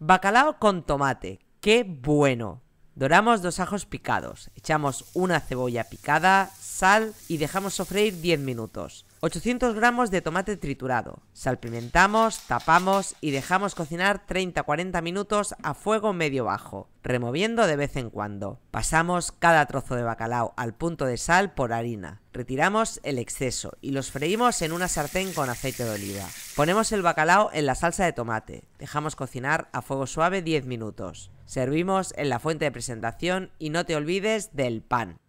Bacalao con tomate. ¡Qué bueno! Doramos dos ajos picados, echamos una cebolla picada, sal y dejamos sofreír 10 minutos. 800 gramos de tomate triturado. Salpimentamos, tapamos y dejamos cocinar 30-40 minutos a fuego medio bajo, removiendo de vez en cuando. Pasamos cada trozo de bacalao al punto de sal por harina. Retiramos el exceso y los freímos en una sartén con aceite de oliva. Ponemos el bacalao en la salsa de tomate, dejamos cocinar a fuego suave 10 minutos. Servimos en la fuente de presentación y no te olvides del pan.